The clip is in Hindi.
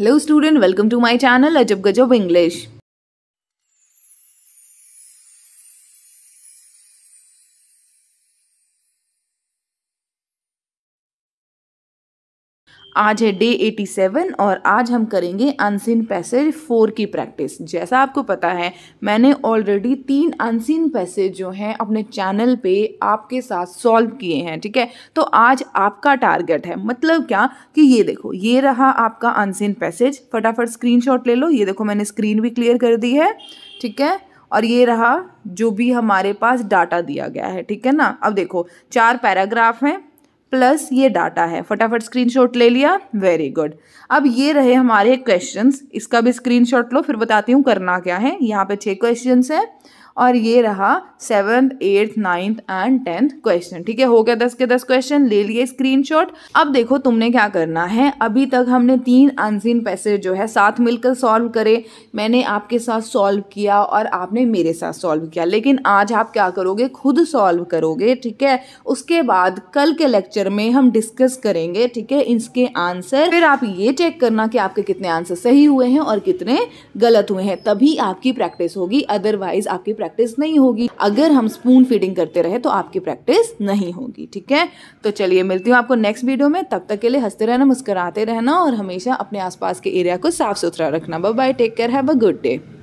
Hello student, welcome to my channel Ajab Gajab English. आज है डे 87 और आज हम करेंगे अनसिन पैसेज फोर की प्रैक्टिस जैसा आपको पता है मैंने ऑलरेडी तीन अनसिन पैसेज जो हैं अपने चैनल पे आपके साथ सॉल्व किए हैं ठीक है तो आज आपका टारगेट है मतलब क्या कि ये देखो ये रहा आपका अनसिन पैसेज फटाफट स्क्रीनशॉट ले लो ये देखो मैंने स्क्रीन भी क्लियर कर दी है ठीक है और ये रहा जो भी हमारे पास डाटा दिया गया है ठीक है ना अब देखो चार पैराग्राफ हैं प्लस ये डाटा है फटाफट स्क्रीनशॉट ले लिया वेरी गुड अब ये रहे हमारे क्वेश्चंस इसका भी स्क्रीनशॉट लो फिर बताती हूँ करना क्या है यहाँ पे छः क्वेश्चंस हैं और ये रहा seventh eighth ninth and tenth question ठीक है हो गया दस के दस क्वेश्चन ले लिए स्क्रीनशॉट अब देखो तुमने क्या करना है अभी तक हमने तीन अनसीन पैसे जो है साथ मिलकर सॉल्व करे मैंने आपके साथ सॉल्व किया और आपने मेरे साथ सॉल्व किया लेकिन आज आप क्या करोगे खुद सॉल्व करोगे ठीक है उसके बाद कल के लेक्चर लेक्चर में हम डिस्कस करेंगे ठीक है इसके आंसर फिर आप ये चेक करना कि आपके कितने आंसर सही हुए हैं और कितने गलत हुए हैं तभी आपकी प्रैक्टिस होगी अदरवाइज आपकी प्रैक्टिस नहीं होगी अगर हम स्पून फीडिंग करते रहे तो आपकी प्रैक्टिस नहीं होगी ठीक है तो चलिए मिलती हूँ आपको नेक्स्ट वीडियो में तब तक के लिए हंसते रहना मुस्कराते रहना और हमेशा अपने आसपास के एरिया को साफ सुथरा रखना bye take care have a good day